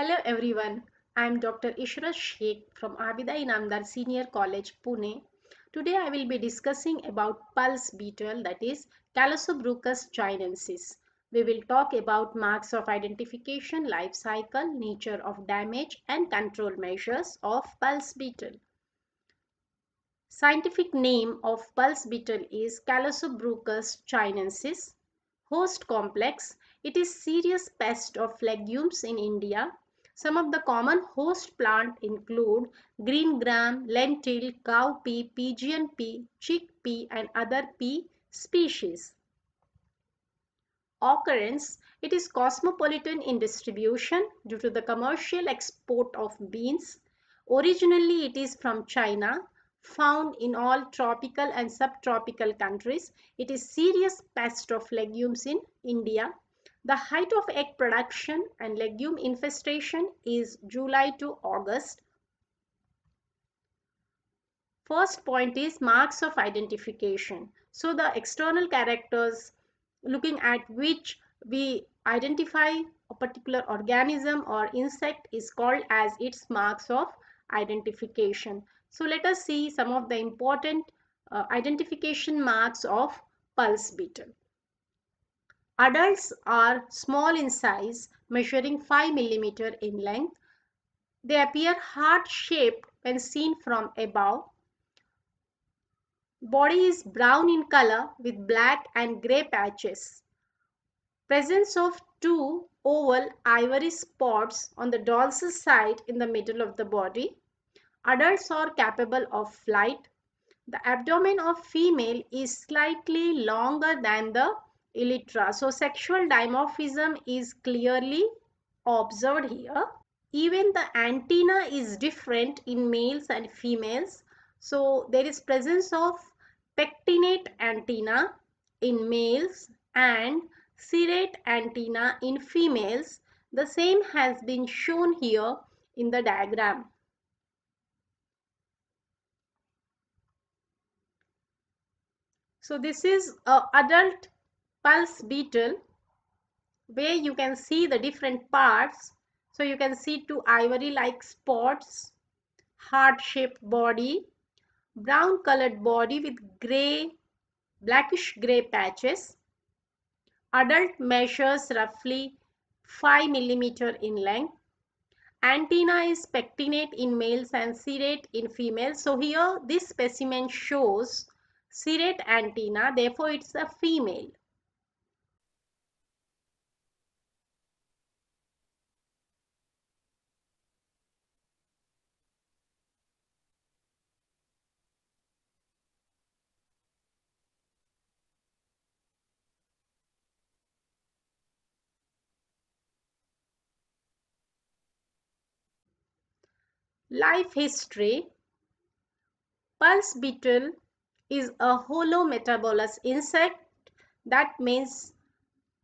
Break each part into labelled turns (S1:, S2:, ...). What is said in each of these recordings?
S1: Hello everyone, I am Dr. Ishra Sheikh from Abida Inamdar Senior College, Pune. Today I will be discussing about pulse beetle that is Callosobruchus chinensis. We will talk about marks of identification, life cycle, nature of damage and control measures of pulse beetle. Scientific name of pulse beetle is Callosobruchus chinensis. Host complex, it is serious pest of legumes in India some of the common host plant include green gram, lentil, cowpea, pigeon pea, chickpea and other pea species. Occurrence It is cosmopolitan in distribution due to the commercial export of beans. Originally it is from China, found in all tropical and subtropical countries. It is serious pest of legumes in India the height of egg production and legume infestation is July to August. First point is marks of identification. So the external characters looking at which we identify a particular organism or insect is called as its marks of identification. So let us see some of the important uh, identification marks of pulse beetle. Adults are small in size, measuring 5 mm in length. They appear heart-shaped when seen from above. Body is brown in color with black and grey patches. Presence of two oval ivory spots on the dorsal side in the middle of the body. Adults are capable of flight. The abdomen of female is slightly longer than the elytra. So sexual dimorphism is clearly observed here. Even the antenna is different in males and females. So there is presence of pectinate antenna in males and serrate antenna in females. The same has been shown here in the diagram. So this is a adult pulse beetle where you can see the different parts. So you can see two ivory like spots, heart shaped body, brown colored body with gray, blackish gray patches. Adult measures roughly 5 millimeter in length. Antenna is pectinate in males and serrate in females. So here this specimen shows serrate antenna, therefore it's a female. Life history Pulse beetle is a holometabolous insect. That means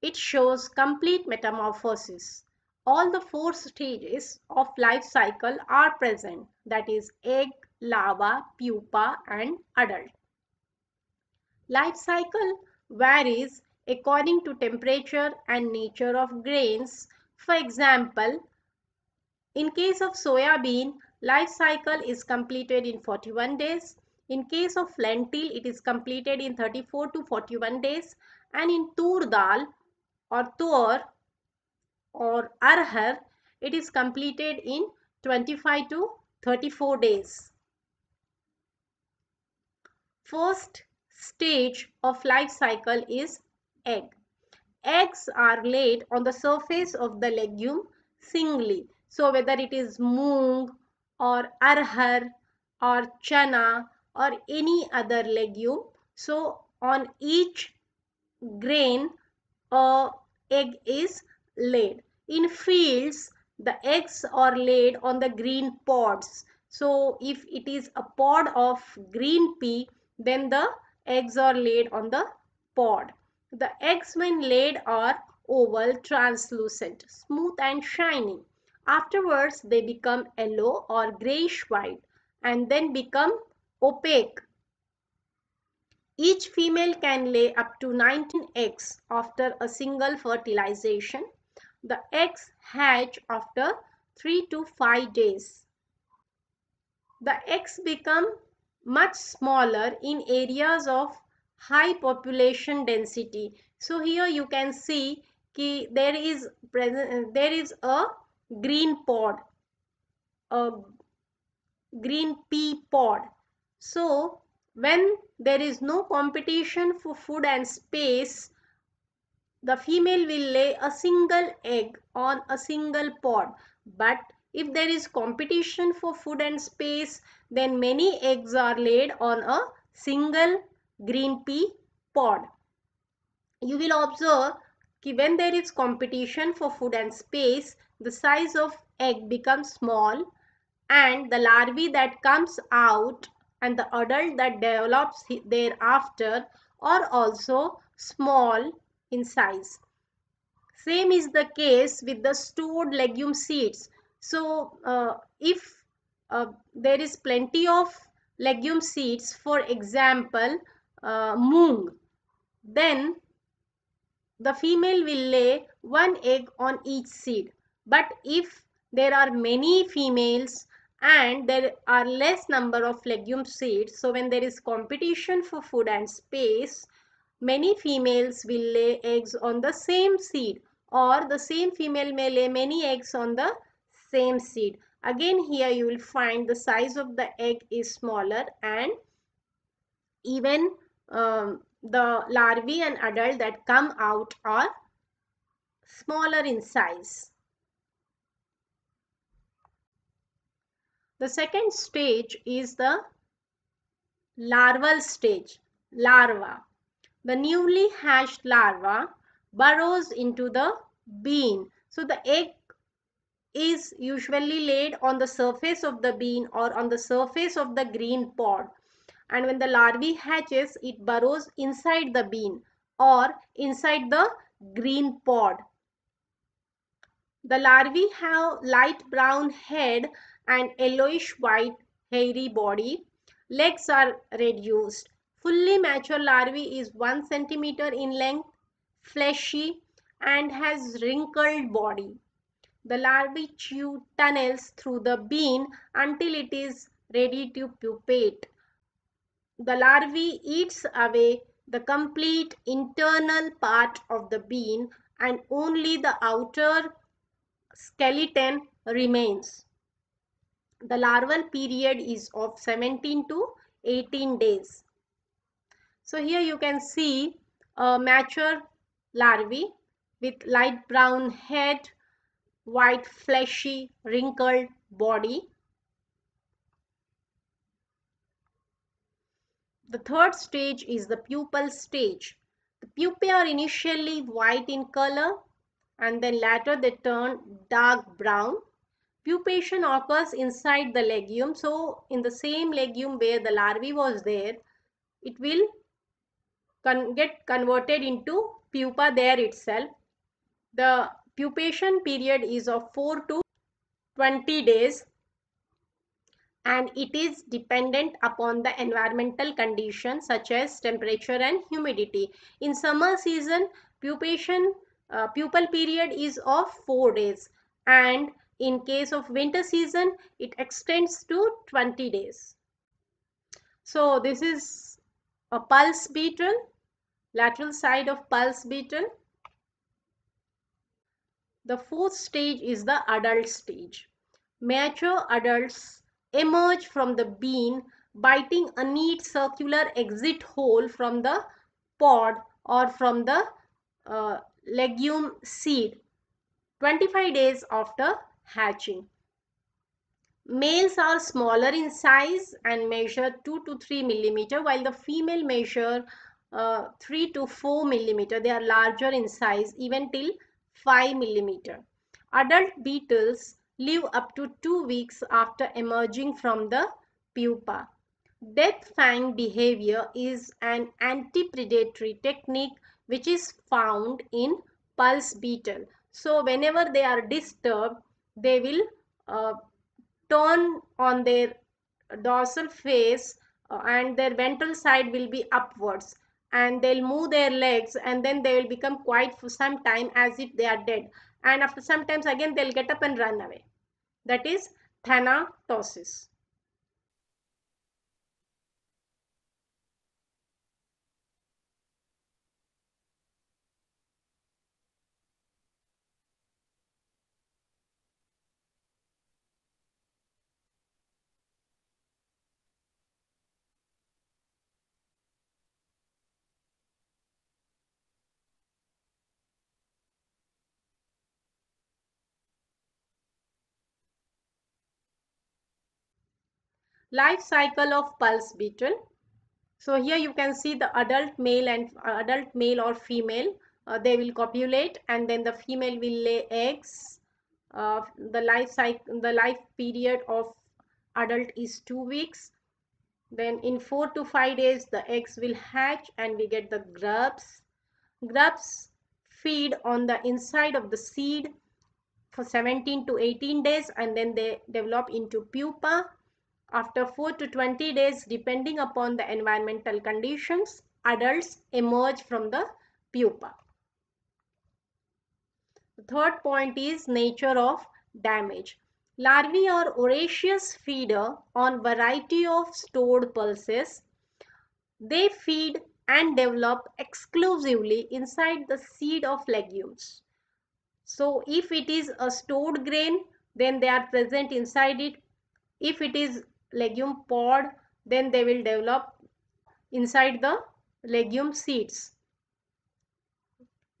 S1: it shows complete metamorphosis. All the four stages of life cycle are present. That is egg, larva, pupa and adult. Life cycle varies according to temperature and nature of grains. For example, in case of soya bean, Life cycle is completed in 41 days. In case of lentil, it is completed in 34 to 41 days. And in tur dal or tur or arhar, it is completed in 25 to 34 days. First stage of life cycle is egg. Eggs are laid on the surface of the legume singly. So whether it is moong or arhar or chana or any other legume. So on each grain a egg is laid. In fields the eggs are laid on the green pods. So if it is a pod of green pea then the eggs are laid on the pod. The eggs when laid are oval, translucent, smooth and shining. Afterwards, they become yellow or grayish white and then become opaque. Each female can lay up to 19 eggs after a single fertilization. The eggs hatch after 3 to 5 days. The eggs become much smaller in areas of high population density. So here you can see there is present there is a green pod a green pea pod so when there is no competition for food and space the female will lay a single egg on a single pod but if there is competition for food and space then many eggs are laid on a single green pea pod you will observe when there is competition for food and space the size of egg becomes small and the larvae that comes out and the adult that develops thereafter are also small in size. Same is the case with the stored legume seeds. So uh, if uh, there is plenty of legume seeds, for example, uh, moong, then the female will lay one egg on each seed. But if there are many females and there are less number of legume seeds, so when there is competition for food and space, many females will lay eggs on the same seed or the same female may lay many eggs on the same seed. Again here you will find the size of the egg is smaller and even um, the larvae and adult that come out are smaller in size. The second stage is the larval stage, larva. The newly hatched larva burrows into the bean. So the egg is usually laid on the surface of the bean or on the surface of the green pod. And when the larvae hatches, it burrows inside the bean or inside the green pod. The larvae have light brown head and yellowish white hairy body. Legs are reduced. Fully mature larvae is 1 centimeter in length, fleshy and has wrinkled body. The larvae chew tunnels through the bean until it is ready to pupate. The larvae eats away the complete internal part of the bean and only the outer skeleton remains the larval period is of 17 to 18 days. So here you can see a mature larvae with light brown head, white fleshy wrinkled body. The third stage is the pupal stage. The pupae are initially white in color and then later they turn dark brown Pupation occurs inside the legume. So in the same legume where the larvae was there, it will con get converted into pupa there itself. The pupation period is of 4 to 20 days and it is dependent upon the environmental conditions such as temperature and humidity. In summer season, pupation uh, pupal period is of 4 days and in case of winter season, it extends to 20 days. So this is a pulse beetle, lateral side of pulse beetle. The fourth stage is the adult stage. Mature adults emerge from the bean biting a neat circular exit hole from the pod or from the uh, legume seed 25 days after hatching. Males are smaller in size and measure 2 to 3 millimeter while the female measure uh, 3 to 4 millimeter. They are larger in size even till 5 millimeter. Adult beetles live up to 2 weeks after emerging from the pupa. Death fang behavior is an anti-predatory technique which is found in pulse beetle. So whenever they are disturbed, they will uh, turn on their dorsal face uh, and their ventral side will be upwards and they'll move their legs and then they will become quiet for some time as if they are dead and after sometimes again they'll get up and run away that is thanatosis Life cycle of pulse beetle. So here you can see the adult male and uh, adult male or female. Uh, they will copulate and then the female will lay eggs. Uh, the life cycle, the life period of adult is two weeks. Then in four to five days, the eggs will hatch and we get the grubs. Grubs feed on the inside of the seed for 17 to 18 days and then they develop into pupa after 4 to 20 days, depending upon the environmental conditions, adults emerge from the pupa. The third point is nature of damage. Larvae are voracious feeder on variety of stored pulses. They feed and develop exclusively inside the seed of legumes. So if it is a stored grain, then they are present inside it. If it is legume pod then they will develop inside the legume seeds.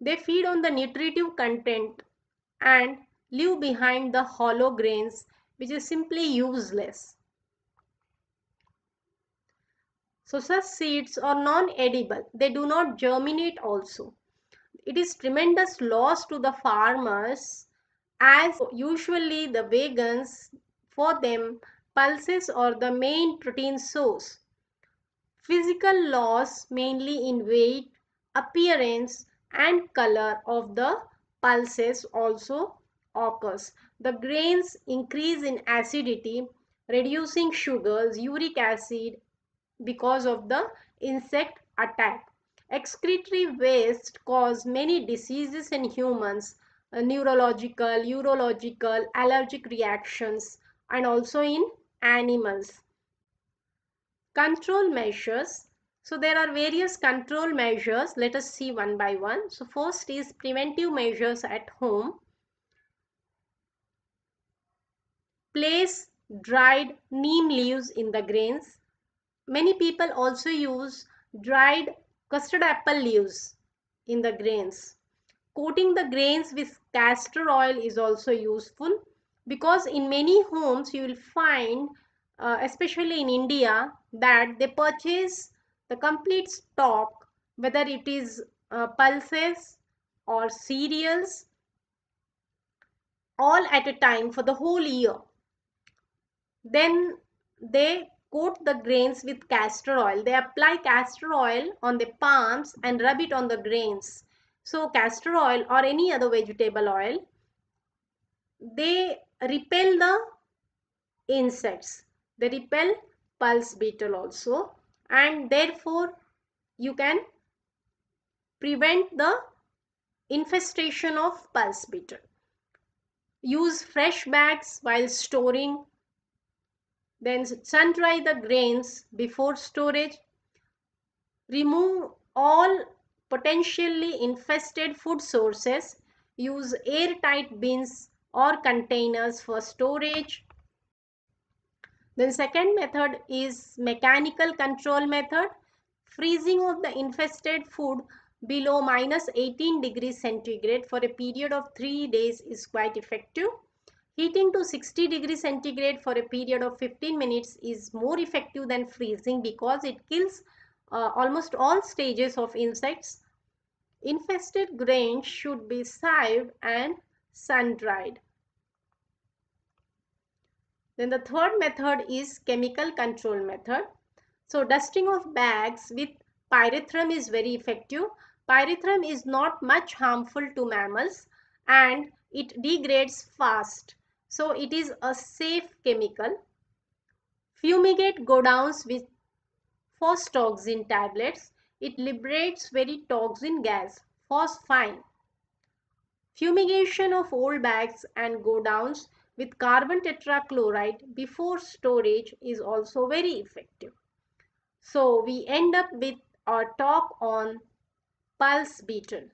S1: They feed on the nutritive content and leave behind the hollow grains which is simply useless. So such seeds are non-edible. They do not germinate also. It is tremendous loss to the farmers as usually the vegans for them Pulses are the main protein source. Physical loss, mainly in weight, appearance and color of the pulses also occurs. The grains increase in acidity, reducing sugars, uric acid because of the insect attack. Excretory waste cause many diseases in humans, uh, neurological, urological, allergic reactions and also in animals. Control measures. So there are various control measures. Let us see one by one. So first is preventive measures at home. Place dried neem leaves in the grains. Many people also use dried custard apple leaves in the grains. Coating the grains with castor oil is also useful because in many homes you will find uh, especially in India that they purchase the complete stock whether it is uh, pulses or cereals all at a time for the whole year then they coat the grains with castor oil they apply castor oil on the palms and rub it on the grains so castor oil or any other vegetable oil they repel the insects. They repel pulse beetle also and therefore you can prevent the infestation of pulse beetle. Use fresh bags while storing. Then sun dry the grains before storage. Remove all potentially infested food sources. Use airtight bins or containers for storage. Then second method is mechanical control method. Freezing of the infested food below minus 18 degrees centigrade for a period of 3 days is quite effective. Heating to 60 degrees centigrade for a period of 15 minutes is more effective than freezing because it kills uh, almost all stages of insects. Infested grains should be sieved and sun dried. Then the third method is chemical control method. So dusting of bags with pyrethrum is very effective. Pyrethrum is not much harmful to mammals and it degrades fast. So it is a safe chemical. Fumigate godowns with phostoxin tablets. It liberates very toxin gas, phosphine. Fumigation of old bags and godowns with carbon tetrachloride before storage is also very effective. So we end up with our talk on pulse beater.